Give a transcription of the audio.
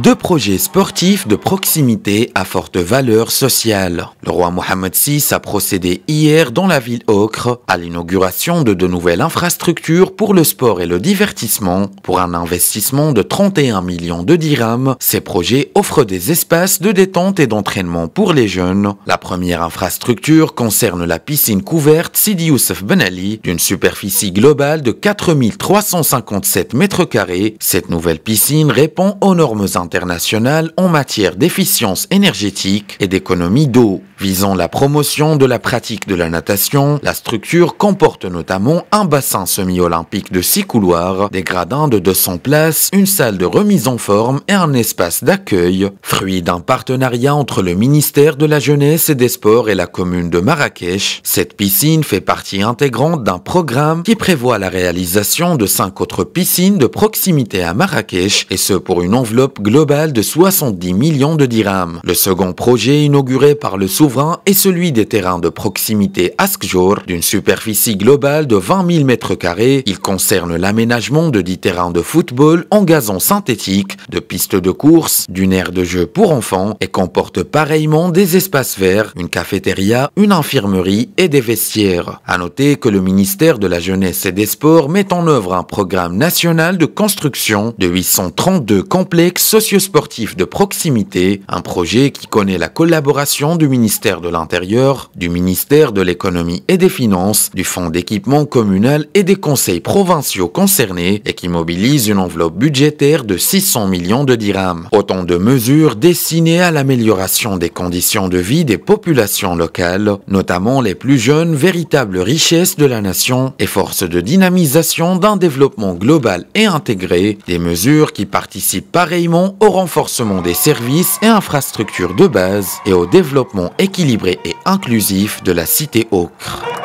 Deux projets sportifs de proximité à forte valeur sociale. Le roi Mohamed VI a procédé hier dans la ville Ocre à l'inauguration de de nouvelles infrastructures pour le sport et le divertissement. Pour un investissement de 31 millions de dirhams, ces projets offrent des espaces de détente et d'entraînement pour les jeunes. La première infrastructure concerne la piscine couverte Sidi Youssef Ben Ali d'une superficie globale de 4357 mètres carrés. Cette nouvelle piscine répond aux normes international en matière d'efficience énergétique et d'économie d'eau. Visant la promotion de la pratique de la natation, la structure comporte notamment un bassin semi-olympique de 6 couloirs, des gradins de 200 places, une salle de remise en forme et un espace d'accueil, fruit d'un partenariat entre le ministère de la Jeunesse et des Sports et la commune de Marrakech. Cette piscine fait partie intégrante d'un programme qui prévoit la réalisation de cinq autres piscines de proximité à Marrakech et ce pour une enveloppe globale de 70 millions de dirhams. Le second projet inauguré par le souverain est celui des terrains de proximité Askjor... d'une superficie globale de 20 000 m carrés. Il concerne l'aménagement de 10 terrains de football en gazon synthétique, de pistes de course, d'une aire de jeu pour enfants et comporte pareillement des espaces verts, une cafétéria, une infirmerie et des vestiaires. À noter que le ministère de la Jeunesse et des Sports met en œuvre un programme national de construction de 832 complexes sportif de proximité, un projet qui connaît la collaboration du ministère de l'Intérieur, du ministère de l'Économie et des Finances, du Fonds d'équipement communal et des conseils provinciaux concernés et qui mobilise une enveloppe budgétaire de 600 millions de dirhams. Autant de mesures destinées à l'amélioration des conditions de vie des populations locales, notamment les plus jeunes, véritable richesse de la nation et force de dynamisation d'un développement global et intégré, des mesures qui participent pareillement au renforcement des services et infrastructures de base et au développement équilibré et inclusif de la cité Ocre.